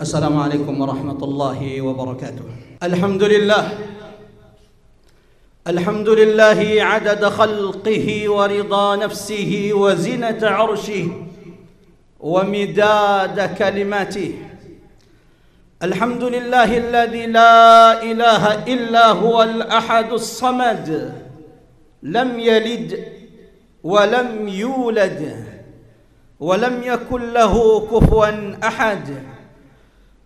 السلام عليكم ورحمة الله وبركاته الحمد لله الحمد لله عدد خلقه ورضا نفسه وزنة عرشه ومداد كلماته الحمد لله الذي لا إله إلا هو الأحد الصمد لم يلد ولم يولد ولم يكن له كفوا احد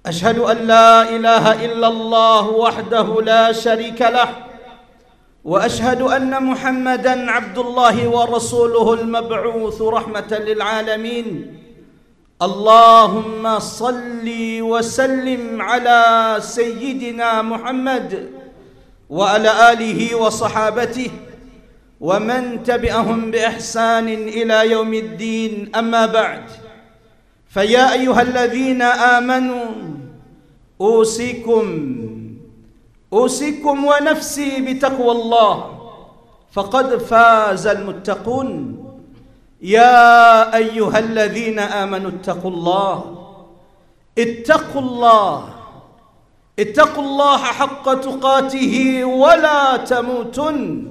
اشهد ان لا اله الا الله وحده لا شريك له واشهد ان محمدا عبد الله ورسوله المبعوث رحمه للعالمين اللهم صل وسلم على سيدنا محمد وعلى اله وصحابته ومن تبعهم باحسان الى يوم الدين اما بعد فيا ايها الذين امنوا اوصيكم اوصيكم ونفسي بتقوى الله فقد فاز المتقون يا ايها الذين امنوا اتقوا الله اتقوا الله اتقوا الله حق تقاته ولا تموتن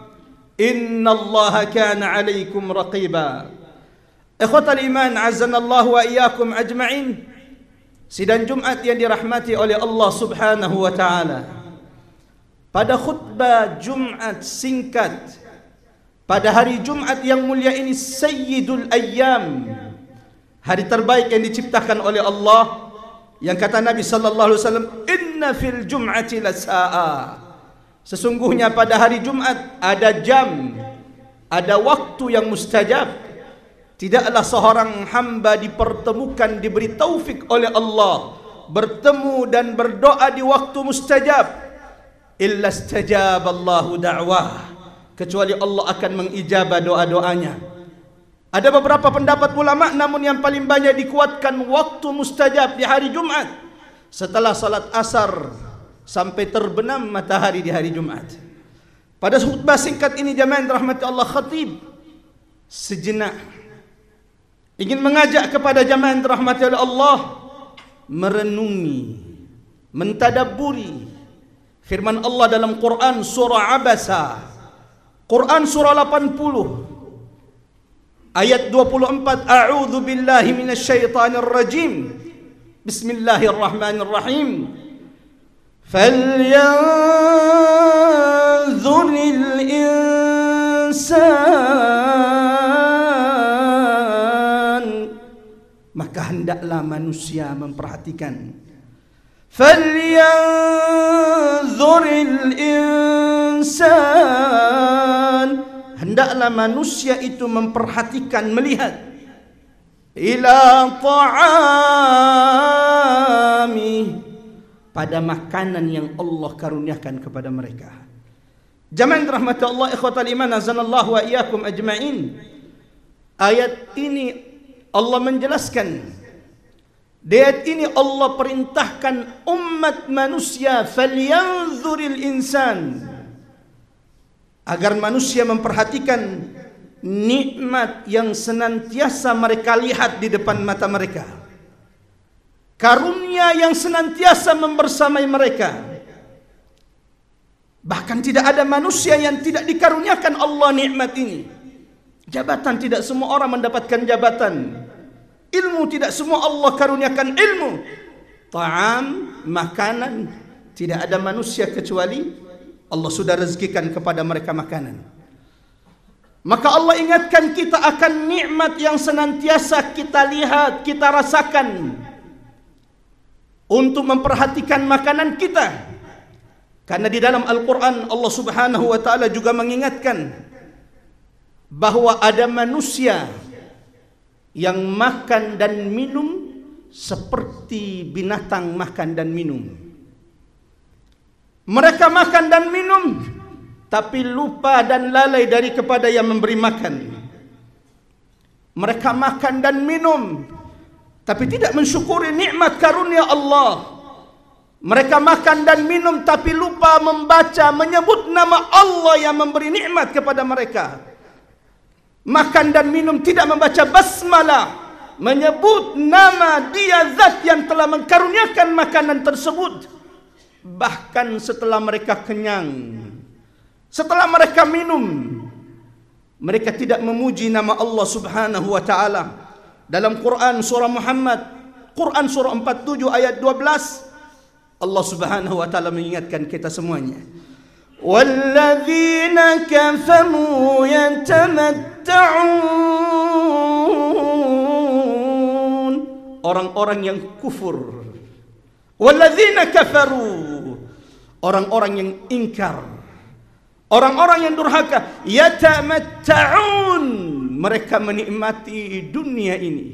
إن الله كان عليكم رقيبا إخوة الإيمان عزنا الله وإياكم أجمعين سيدان جمعة يدي رحمتي Allah subhanahu wa taala pada khutbah Jumat singkat pada hari Jumat yang mulia ini Sayyidul Ayyam hari terbaik yang diciptakan oleh Allah yang kata Nabi sallallahu alaihi wasallam inna fil jum'ati lasaa'a Sesungguhnya pada hari Jumat ada jam, ada waktu yang mustajab. Tidaklah seorang hamba dipertemukan diberi taufik oleh Allah bertemu dan berdoa di waktu mustajab illa istajab Allahu da'wah kecuali Allah akan mengijabah doa-doanya. Ada beberapa pendapat ulama namun yang paling banyak dikuatkan waktu mustajab di hari Jumat setelah salat asar sampai terbenam matahari di hari Jumat. Pada khutbah singkat ini jemaah rahmati Allah khatib sejenak ingin mengajak kepada jemaah rahmati Allah merenungi mentadabburi firman Allah dalam Quran surah Abasa Quran surah 80 ayat 24 a'udzu billahi minasyaitonir rajim bismillahirrahmanirrahim فلينذر الإنسان maka hendaklah manusia memperhatikan فلينذر insan, hendaklah manusia itu memperhatikan melihat ila taami. pada makanan yang Allah karuniakan kepada mereka. Jaman rahmat Allah ikhwatal iman wa iyyakum ajma'in. Ayat ini Allah menjelaskan di ayat ini Allah perintahkan umat manusia falyanzuril insan agar manusia memperhatikan nikmat yang senantiasa mereka lihat di depan mata mereka karunia yang senantiasa membersamai mereka. Bahkan tidak ada manusia yang tidak dikaruniakan Allah nikmat ini. Jabatan tidak semua orang mendapatkan jabatan. Ilmu tidak semua Allah karuniakan ilmu. Ta'am, makanan tidak ada manusia kecuali Allah sudah rezekikan kepada mereka makanan. Maka Allah ingatkan kita akan nikmat yang senantiasa kita lihat, kita rasakan untuk memperhatikan makanan kita. Karena di dalam Al-Quran Allah subhanahu wa ta'ala juga mengingatkan bahwa ada manusia yang makan dan minum seperti binatang makan dan minum. Mereka makan dan minum tapi lupa dan lalai dari kepada yang memberi makan. Mereka makan dan minum tapi tidak mensyukuri nikmat karunia Allah. Mereka makan dan minum tapi lupa membaca menyebut nama Allah yang memberi nikmat kepada mereka. Makan dan minum tidak membaca basmalah menyebut nama Dia Zat yang telah mengkaruniakan makanan tersebut. Bahkan setelah mereka kenyang, setelah mereka minum, mereka tidak memuji nama Allah Subhanahu wa taala dalam Quran surah Muhammad Quran surah 47 ayat 12 Allah Subhanahu wa taala mengingatkan kita semuanya والذين كفروا يتمتعون orang-orang yang kufur والذين كفروا orang-orang yang ingkar orang-orang yang durhaka يتمتعون mereka menikmati dunia ini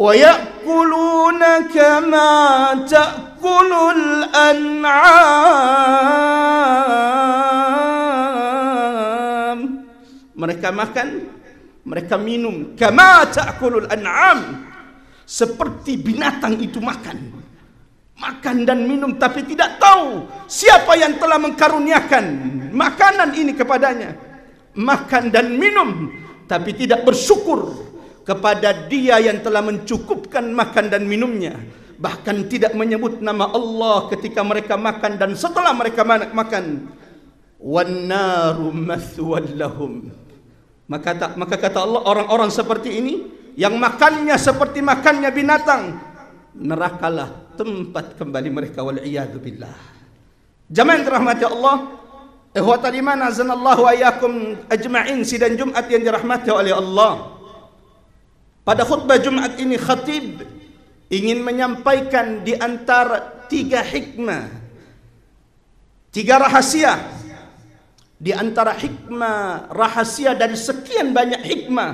wa yaquluna kama taqulul an'am mereka makan mereka minum kama taqulul an'am seperti binatang itu makan makan dan minum tapi tidak tahu siapa yang telah mengkaruniakan makanan ini kepadanya makan dan minum tapi tidak bersyukur kepada dia yang telah mencukupkan makan dan minumnya bahkan tidak menyebut nama Allah ketika mereka makan dan setelah mereka makan wan naru mathwal lahum maka tak maka kata Allah orang-orang seperti ini yang makannya seperti makannya binatang nerakalah tempat kembali mereka wal iyad billah jamaah dirahmati Allah Ikhwata iman azanallahu ayyakum ajma'in sidang Jumat yang dirahmati oleh Allah. Pada khutbah Jumat ini khatib ingin menyampaikan di antara tiga hikmah. Tiga rahasia. Di antara hikmah rahasia dari sekian banyak hikmah.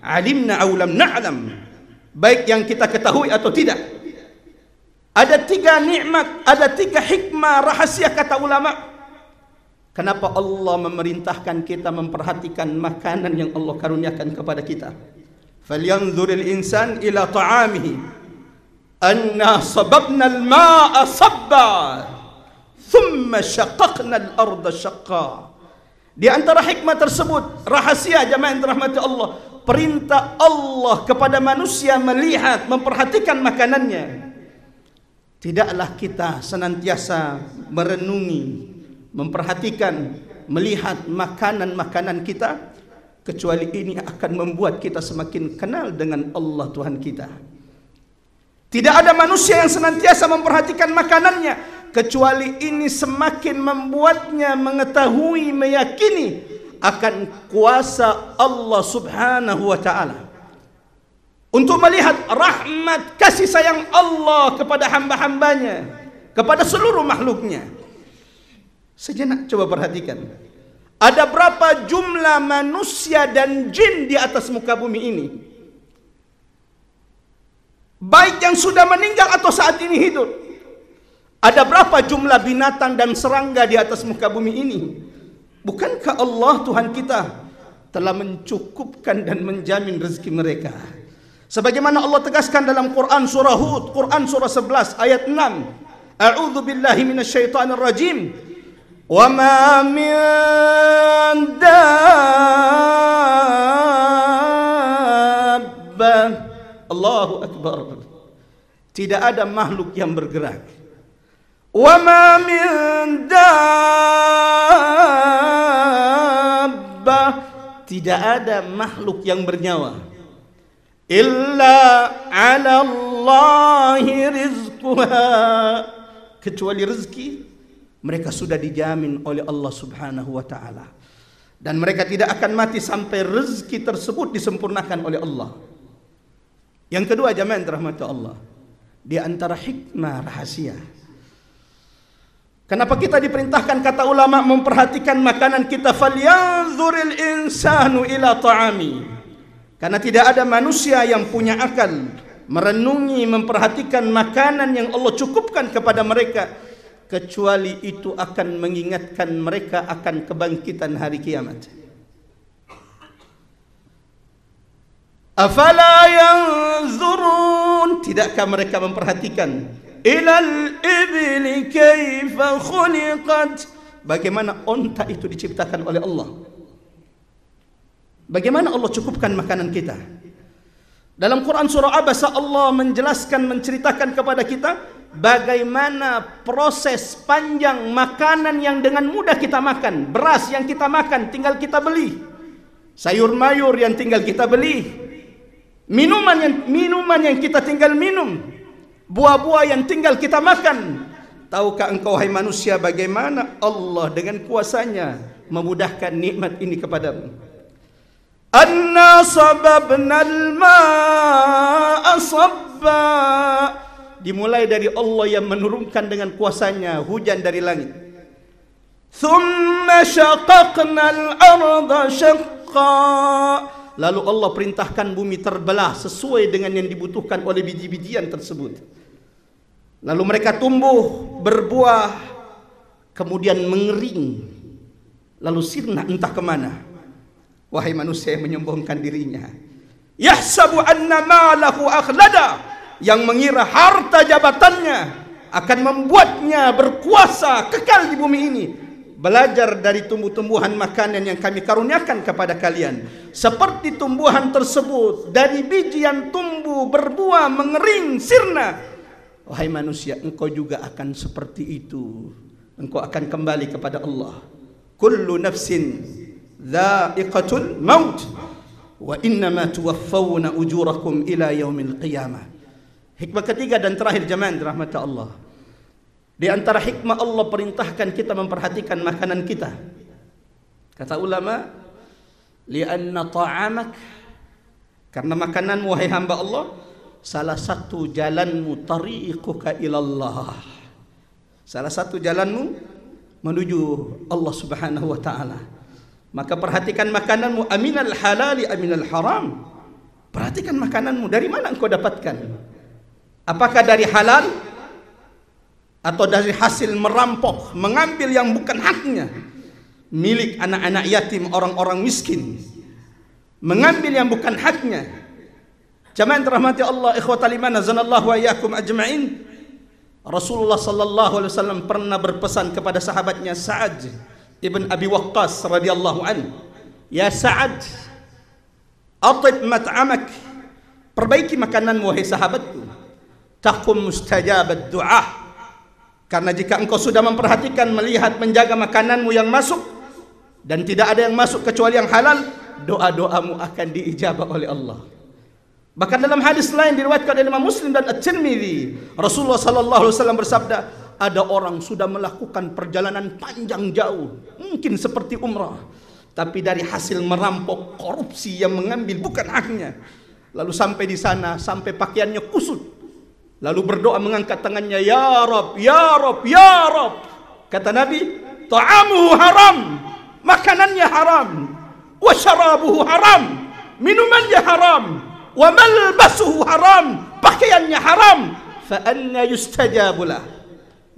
Alimna awlam na'lam. Baik yang kita ketahui atau tidak. Ada tiga nikmat, ada tiga hikmah rahasia kata ulama' Kenapa Allah memerintahkan kita memperhatikan makanan yang Allah karuniakan kepada kita? Falyanzuril insan ila ta'amihi anna sababna al-ma'a sabba thumma syaqaqna arda Di antara hikmah tersebut, rahasia jemaah yang dirahmati Allah, perintah Allah kepada manusia melihat, memperhatikan makanannya. Tidaklah kita senantiasa merenungi memperhatikan, melihat makanan-makanan kita kecuali ini akan membuat kita semakin kenal dengan Allah Tuhan kita. Tidak ada manusia yang senantiasa memperhatikan makanannya kecuali ini semakin membuatnya mengetahui, meyakini akan kuasa Allah Subhanahu wa taala. Untuk melihat rahmat kasih sayang Allah kepada hamba-hambanya, kepada seluruh makhluknya. Sejenak coba perhatikan. Ada berapa jumlah manusia dan jin di atas muka bumi ini? Baik yang sudah meninggal atau saat ini hidup. Ada berapa jumlah binatang dan serangga di atas muka bumi ini? Bukankah Allah Tuhan kita telah mencukupkan dan menjamin rezeki mereka? Sebagaimana Allah tegaskan dalam Quran surah Hud, Quran surah 11 ayat 6. A'udzu billahi minasyaitonir rajim. وما من دابة Allahu Akbar tidak ada makhluk yang bergerak wama min dabbah tidak ada makhluk yang bernyawa illa ala Allahi rizquha kecuali rezeki mereka sudah dijamin oleh Allah Subhanahu wa taala. Dan mereka tidak akan mati sampai rezeki tersebut disempurnakan oleh Allah. Yang kedua jemaah rahmat Allah. Di antara hikmah rahasia. Kenapa kita diperintahkan kata ulama memperhatikan makanan kita falyanzuril insanu ila ta'ami. Karena tidak ada manusia yang punya akal merenungi memperhatikan makanan yang Allah cukupkan kepada mereka kecuali itu akan mengingatkan mereka akan kebangkitan hari kiamat. Afala yanzurun tidakkah mereka memperhatikan ilal ibil kaifa khuliqat bagaimana unta itu diciptakan oleh Allah? Bagaimana Allah cukupkan makanan kita? Dalam Quran surah Abasa Allah menjelaskan menceritakan kepada kita bagaimana proses panjang makanan yang dengan mudah kita makan, beras yang kita makan tinggal kita beli, sayur mayur yang tinggal kita beli, minuman yang minuman yang kita tinggal minum, buah-buah yang tinggal kita makan. Tahukah engkau hai manusia bagaimana Allah dengan kuasanya memudahkan nikmat ini kepadamu? أنا sababna al-ma'a dimulai dari Allah yang menurunkan dengan kuasanya hujan dari langit al lalu Allah perintahkan bumi terbelah sesuai dengan yang dibutuhkan oleh biji-bijian tersebut lalu mereka tumbuh berbuah kemudian mengering lalu sirna entah kemana Wahai manusia yang menyombongkan dirinya. Yahsabu anna malahu akhlada. Yang mengira harta jabatannya akan membuatnya berkuasa kekal di bumi ini. Belajar dari tumbuh-tumbuhan makanan yang kami karuniakan kepada kalian. Seperti tumbuhan tersebut dari biji yang tumbuh berbuah mengering sirna. Wahai manusia, engkau juga akan seperti itu. Engkau akan kembali kepada Allah. Kullu nafsin maut, الموت وإنما توفون أجوركم إلى يوم القيامة Hikmah ketiga dan terakhir jemaah rahmat Allah. Di antara hikmah Allah perintahkan kita memperhatikan makanan kita. Kata ulama, "Li'anna ta'amak" karena makananmu wahai hamba Allah, salah satu jalanmu tariquka ilallah. Salah satu jalanmu menuju Allah Subhanahu wa taala. Maka perhatikan makananmu aminal halali aminal haram. Perhatikan makananmu dari mana engkau dapatkan? Apakah dari halal atau dari hasil merampok, mengambil yang bukan haknya? Milik anak-anak yatim, orang-orang miskin. Mengambil yang bukan haknya. Jamaah rahmati Allah, ikhwata liman azanallahu wa ajma'in. Rasulullah sallallahu alaihi wasallam pernah berpesan kepada sahabatnya Sa'ad ibn Abi Waqqas radhiyallahu an, "Ya Sa'ad, atib mat'amak." Perbaiki makananmu wahai sahabatku. Takum mustajabat du'a. Karena jika engkau sudah memperhatikan, melihat, menjaga makananmu yang masuk dan tidak ada yang masuk kecuali yang halal, doa-doamu akan diijabah oleh Allah. Bahkan dalam hadis lain diriwayatkan oleh Imam Muslim dan At-Tirmizi, Rasulullah sallallahu alaihi wasallam bersabda, ada orang sudah melakukan perjalanan panjang jauh, mungkin seperti umrah, tapi dari hasil merampok korupsi yang mengambil bukan haknya. Lalu sampai di sana, sampai pakaiannya kusut. Lalu berdoa mengangkat tangannya, Ya Rob, Ya Rob, Ya Rob. Kata Nabi, Ta'amuhu haram, makanannya haram, wa syarabuhu haram, minumannya haram, wa malbasuhu haram, pakaiannya haram. fa anna yustajabulah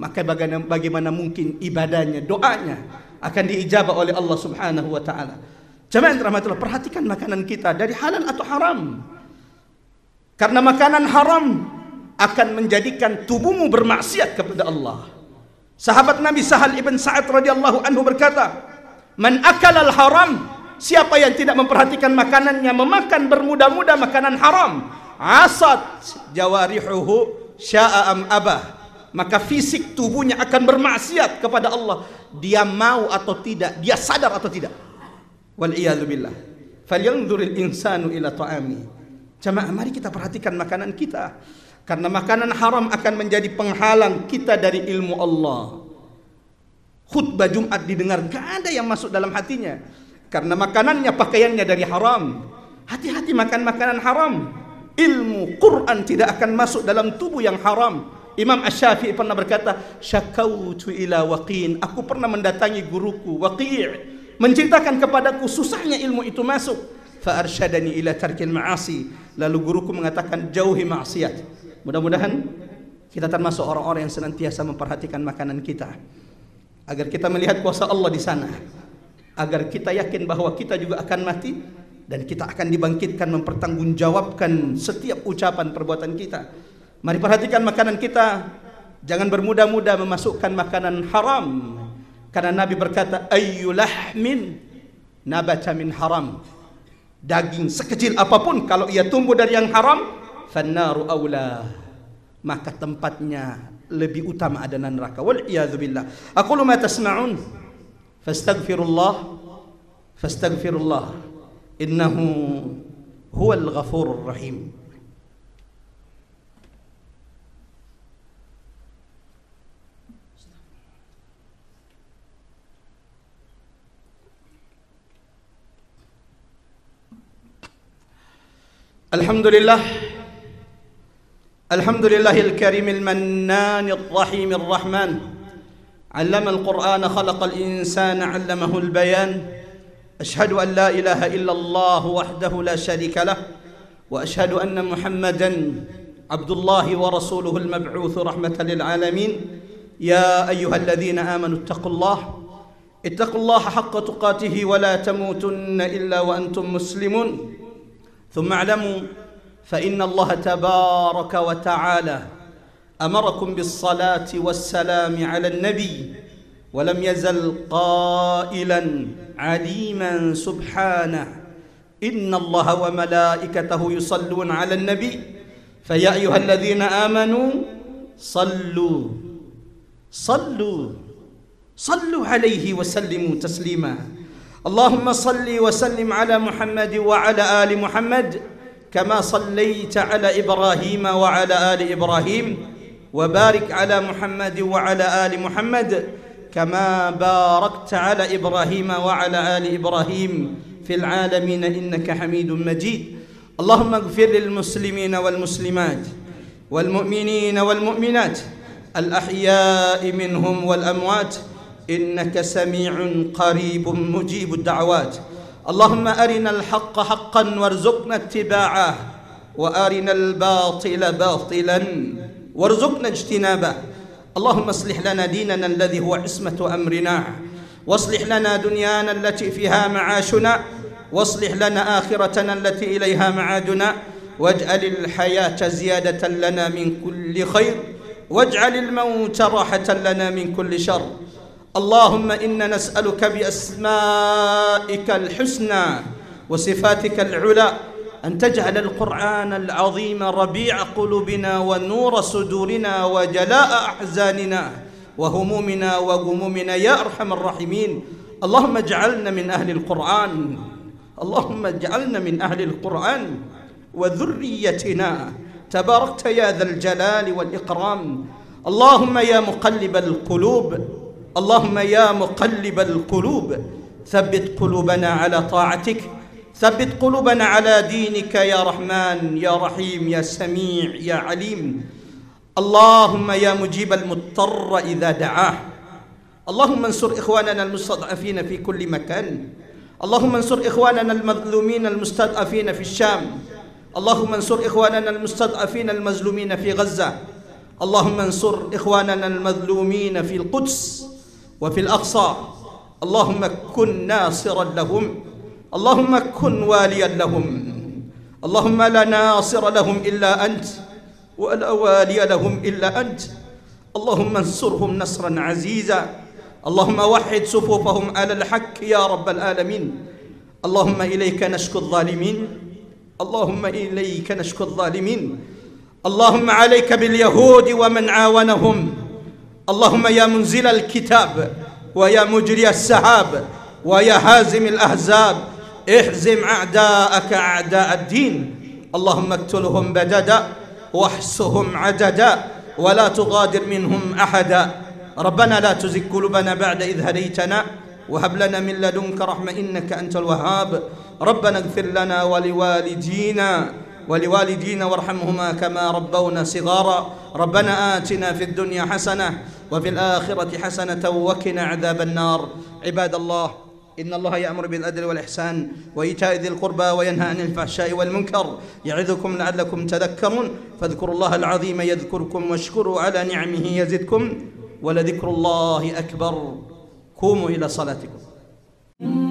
maka bagaimana, bagaimana mungkin ibadahnya, doanya akan diijabah oleh Allah Subhanahu wa taala. Jemaah rahmatullah, perhatikan makanan kita dari halal atau haram. Karena makanan haram akan menjadikan tubuhmu bermaksiat kepada Allah. Sahabat Nabi Sahal ibn Sa'ad radhiyallahu anhu berkata, "Man akala al-haram" Siapa yang tidak memperhatikan makanannya memakan bermuda-muda makanan haram, Asad jawarihuhu sya'am abah maka fisik tubuhnya akan bermaksiat kepada Allah dia mau atau tidak dia sadar atau tidak wal billah falyanzuril insanu ila ta'ami jamaah mari kita perhatikan makanan kita karena makanan haram akan menjadi penghalang kita dari ilmu Allah khutbah Jumat didengar gak ada yang masuk dalam hatinya karena makanannya pakaiannya dari haram hati-hati makan makanan haram ilmu Quran tidak akan masuk dalam tubuh yang haram Imam Ash-Syafi'i pernah berkata, "Syakautu ila Waqin." Aku pernah mendatangi guruku Waqi' menceritakan kepadaku susahnya ilmu itu masuk. Fa arsyadani ila tarkil ma'asi. Lalu guruku mengatakan, "Jauhi maksiat." Mudah-mudahan kita termasuk orang-orang yang senantiasa memperhatikan makanan kita agar kita melihat kuasa Allah di sana. Agar kita yakin bahwa kita juga akan mati dan kita akan dibangkitkan mempertanggungjawabkan setiap ucapan perbuatan kita. Mari perhatikan makanan kita. Jangan bermudah-mudah memasukkan makanan haram. Karena Nabi berkata, ayu nabata min haram. Daging sekecil apapun kalau ia tumbuh dari yang haram, fannaru aula. Maka tempatnya lebih utama adalah neraka. Wal iyadzu billah. Aqulu ma tasma'un. Fastaghfirullah. Fastaghfirullah. Innahu huwal ghafurur rahim. الحمد لله الحمد لله الكريم المنان الرحيم الرحمن علم القرآن خلق الإنسان علمه البيان أشهد أن لا إله إلا الله وحده لا شريك له وأشهد أن محمدًا عبد الله ورسوله المبعوث رحمة للعالمين يا أيها الذين آمنوا اتقوا الله اتقوا الله حق تقاته ولا تموتن إلا وأنتم مسلمون ثم اعلموا فإن الله تبارك وتعالى أمركم بالصلاة والسلام على النبي ولم يزل قائلا عليما سبحانه إن الله وملائكته يصلون على النبي فيا أيها الذين آمنوا صلوا صلوا صلوا عليه وسلموا تسليما اللهم صل وسلم على محمد وعلى ال محمد كما صليت على ابراهيم وعلى ال ابراهيم وبارك على محمد وعلى ال محمد كما باركت على ابراهيم وعلى ال ابراهيم في العالمين انك حميد مجيد اللهم اغفر للمسلمين والمسلمات والمؤمنين والمؤمنات الاحياء منهم والاموات انك سميع قريب مجيب الدعوات اللهم ارنا الحق حقا وارزقنا اتباعه وارنا الباطل باطلا وارزقنا اجتنابه اللهم اصلح لنا ديننا الذي هو عصمه امرنا واصلح لنا دنيانا التي فيها معاشنا واصلح لنا اخرتنا التي اليها معادنا واجعل الحياه زياده لنا من كل خير واجعل الموت راحه لنا من كل شر اللهم إنا نسألك بأسمائك الحسنى وصفاتك العلى أن تجعل القرآن العظيم ربيع قلوبنا ونور صدورنا وجلاء أحزاننا وهمومنا وغمومنا يا أرحم الراحمين اللهم اجعلنا من أهل القرآن اللهم اجعلنا من أهل القرآن وذريتنا تباركت يا ذا الجلال والإكرام اللهم يا مقلب القلوب اللهم يا مقلب القلوب ثبت قلوبنا على طاعتك ثبت قلوبنا على دينك يا رحمن يا رحيم يا سميع يا عليم اللهم يا مجيب المضطر إذا دعاه اللهم انصر إخواننا المستضعفين في كل مكان اللهم انصر إخواننا المظلومين المستضعفين في الشام اللهم انصر إخواننا المستضعفين المظلومين في غزة اللهم انصر إخواننا المظلومين في القدس وفي الأقصى اللهم كن ناصرا لهم اللهم كن واليا لهم اللهم لا ناصر لهم إلا أنت ولا والي لهم إلا أنت اللهم انصرهم نصرا عزيزا اللهم وحد صفوفهم على الحق يا رب العالمين اللهم إليك نشكو الظالمين اللهم إليك نشكو الظالمين اللهم عليك باليهود ومن عاونهم اللهم يا منزل الكتاب ويا مجري السحاب ويا هازم الأحزاب احزم أعداءك أعداء الدين اللهم اقتلهم بددا واحصهم عددا ولا تغادر منهم أحدا ربنا لا تزغ قلوبنا بعد إذ هديتنا وهب لنا من لدنك رحمة إنك أنت الوهاب ربنا اغفر لنا ولوالدينا ولوالدينا وارحمهما كما ربونا صغارا ربنا آتنا في الدنيا حسنة وفي الآخرة حسنة وقنا عذاب النار عباد الله إن الله يأمر بالعدل والإحسان وإيتاء ذي القربى وينهى عن الفحشاء والمنكر يعظكم لعلكم تذكرون فاذكروا الله العظيم يذكركم واشكروا على نعمه يزدكم ولذكر الله أكبر قوموا إلى صلاتكم